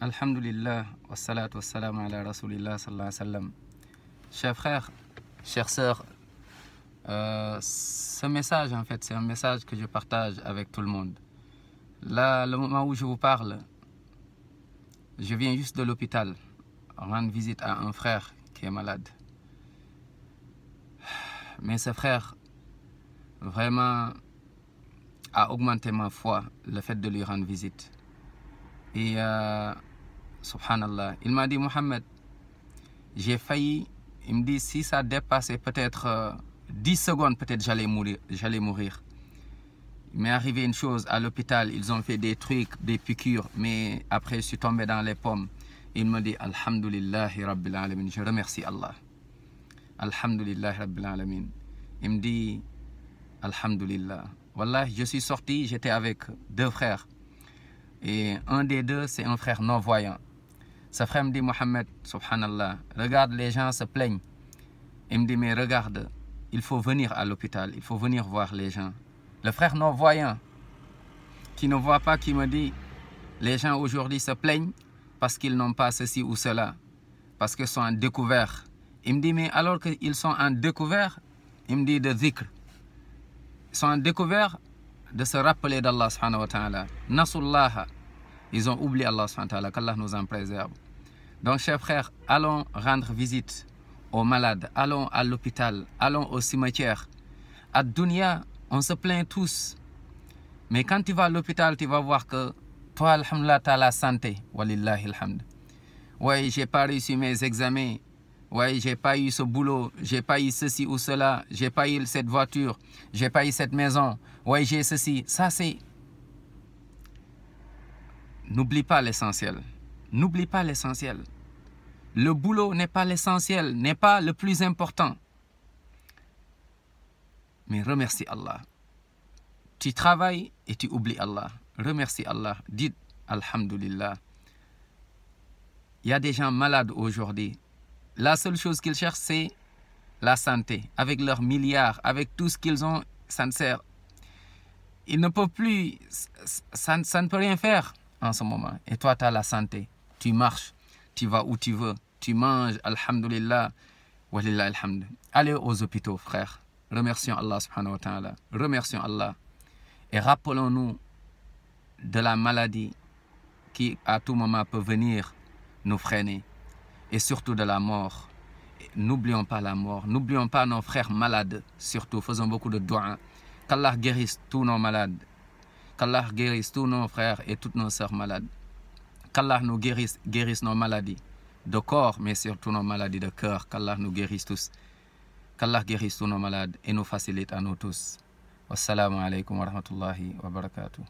Alhamdulillah, wassalatu wassalamu ala rasulillah sallallahu alayhi wa sallam. Chers frères, chères sœurs, euh, ce message en fait, c'est un message que je partage avec tout le monde. Là, le moment où je vous parle, je viens juste de l'hôpital rendre visite à un frère qui est malade. Mais ce frère, vraiment, a augmenté ma foi, le fait de lui rendre visite. Et euh, Subhanallah. Il m'a dit, Mohamed, j'ai failli. Il me dit, si ça dépassait peut-être 10 euh, secondes, peut-être j'allais mourir. J'allais mourir. Il m'est arrivé une chose à l'hôpital. Ils ont fait des trucs, des piqûres, mais après, je suis tombé dans les pommes. Il me dit, Alhamdulillah, Rabbil Alamin. Je remercie Allah. Alhamdulillah, Rabbil Alamin. Il me dit, Alhamdulillah. Voilà, je suis sorti, j'étais avec deux frères. Et un des deux, c'est un frère non-voyant. Ce frère me dit, Mohamed, subhanallah, regarde, les gens se plaignent. Il me dit, mais regarde, il faut venir à l'hôpital, il faut venir voir les gens. Le frère non-voyant, qui ne voit pas, qui me dit, les gens aujourd'hui se plaignent parce qu'ils n'ont pas ceci ou cela, parce qu'ils sont en découvert. Il me dit, mais alors qu'ils sont en découvert, il me dit de zikr. Ils sont en découvert de se rappeler d'Allah subhanahu wa ta'ala. Nasullah. Ils ont oublié Allah subhanahu wa ta'ala, qu'Allah nous en préserve. Donc, chers frères, allons rendre visite aux malades, allons à l'hôpital, allons au cimetière. À Dunia, on se plaint tous. Mais quand tu vas à l'hôpital, tu vas voir que toi, alhamdulillah, tu as la santé. lillahil alhamd. Ouais, j'ai pas réussi mes examens. Ouais, j'ai pas eu ce boulot, j'ai pas eu ceci ou cela, j'ai pas eu cette voiture, j'ai pas eu cette maison. Oui, j'ai ceci. Ça, c'est. N'oublie pas l'essentiel n'oublie pas l'essentiel. Le boulot n'est pas l'essentiel, n'est pas le plus important. Mais remercie Allah. Tu travailles et tu oublies Allah. Remercie Allah. Dites Alhamdulillah. Il y a des gens malades aujourd'hui. La seule chose qu'ils cherchent, c'est la santé. Avec leurs milliards, avec tout ce qu'ils ont, ça ne sert. Ils ne peuvent plus, ça, ça ne peut rien faire en ce moment. Et toi, tu as la santé tu marches, tu vas où tu veux, tu manges, alhamdulillah, walillah alhamd. Allez aux hôpitaux, frères. Remercions Allah subhanahu wa ta'ala. Remercions Allah. Et rappelons-nous de la maladie qui à tout moment peut venir nous freiner. Et surtout de la mort. N'oublions pas la mort. N'oublions pas nos frères malades. Surtout, faisons beaucoup de doigts. Qu'Allah guérisse tous nos malades. Qu'Allah guérisse tous nos frères et toutes nos sœurs malades qu'Allah nous guérisse, guérisse nos maladies de corps, mais surtout nos maladies de cœur. Qu'Allah nous guérisse tous. Qu'Allah guérisse tous nos malades et nous facilite à nous tous. Wassalamu alaikum wa rahmatullahi wa barakatuh.